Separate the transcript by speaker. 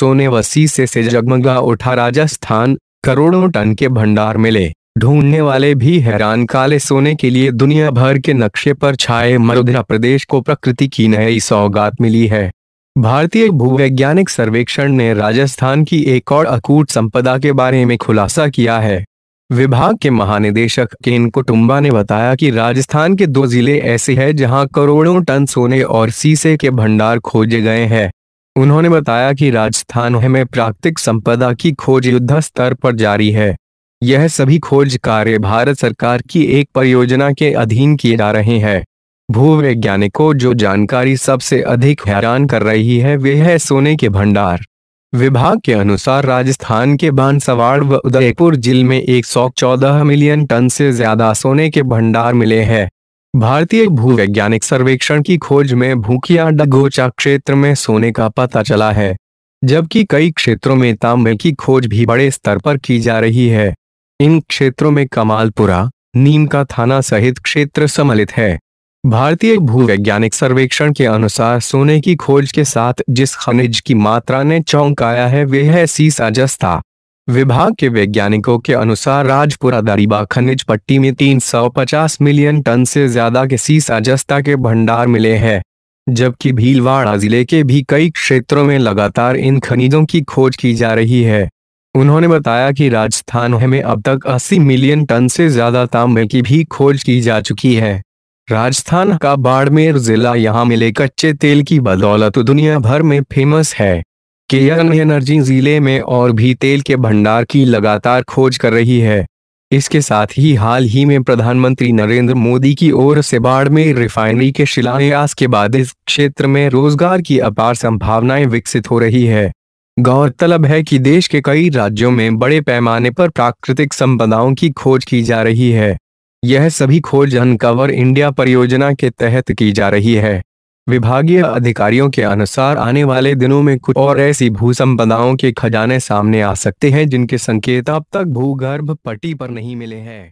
Speaker 1: सोने व शीशे से जगमगा उठा राजस्थान करोड़ों टन के भंडार मिले ढूंढने वाले भी हैरान काले सोने के लिए दुनिया भर के नक्शे पर छाए मरुधरा प्रदेश को प्रकृति की नई सौगात मिली है भारतीय भूवैज्ञानिक सर्वेक्षण ने राजस्थान की एक और अकूट संपदा के बारे में खुलासा किया है विभाग के महानिदेशक केन कुटुम्बा ने बताया कि राजस्थान के दो जिले ऐसे हैं जहां करोड़ों टन सोने और शीशे के भंडार खोजे गए हैं उन्होंने बताया कि राजस्थान में प्राकृतिक संपदा की खोज युद्ध स्तर पर जारी है यह सभी खोज कार्य भारत सरकार की एक परियोजना के अधीन किए जा रहे हैं भूवैज्ञानिकों जो जानकारी सबसे अधिक हैरान कर रही है वे है सोने के भंडार विभाग के अनुसार राजस्थान के बांसवाड़ व उदयपुर जिले में 114 मिलियन टन से ज्यादा सोने के भंडार मिले हैं भारतीय भूवैज्ञानिक सर्वेक्षण की खोज में भूखिया डगोचा क्षेत्र में सोने का पता चला है जबकि कई क्षेत्रों में तांबे की खोज भी बड़े स्तर पर की जा रही है इन क्षेत्रों में कमालपुरा नीम का थाना सहित क्षेत्र सम्मिलित है भारतीय भूवैज्ञानिक सर्वेक्षण के अनुसार सोने की खोज के साथ जिस खनिज की मात्रा ने चौंकाया है वह है सीसा जस्ता विभाग के वैज्ञानिकों के अनुसार राजपुरा दरीबा खनिज पट्टी में 350 मिलियन टन से ज्यादा के सीसा जस्ता के भंडार मिले हैं जबकि भीलवाड़ा जिले के भी कई क्षेत्रों में लगातार इन खनिजों की खोज की जा रही है उन्होंने बताया कि राजस्थान में अब तक 80 मिलियन टन से ज्यादा तांबे की भी खोज की जा चुकी है राजस्थान का बाड़मेर जिला यहाँ मिले कच्चे तेल की बदौलत दुनिया भर में फेमस है केयन एनर्जी जिले में और भी तेल के भंडार की लगातार खोज कर रही है इसके साथ ही हाल ही में प्रधानमंत्री नरेंद्र मोदी की ओर से बाड़मेर रिफाइनरी के शिलान्यास के बाद इस क्षेत्र में रोजगार की अपार संभावनाएं विकसित हो रही है गौरतलब है कि देश के कई राज्यों में बड़े पैमाने पर प्राकृतिक संपदाओं की खोज की जा रही है यह सभी खोज अनकवर इंडिया परियोजना के तहत की जा रही है विभागीय अधिकारियों के अनुसार आने वाले दिनों में कुछ और ऐसी भू संपदाओं के खजाने सामने आ सकते हैं जिनके संकेत अब तक भूगर्भ पट्टी पर नहीं मिले हैं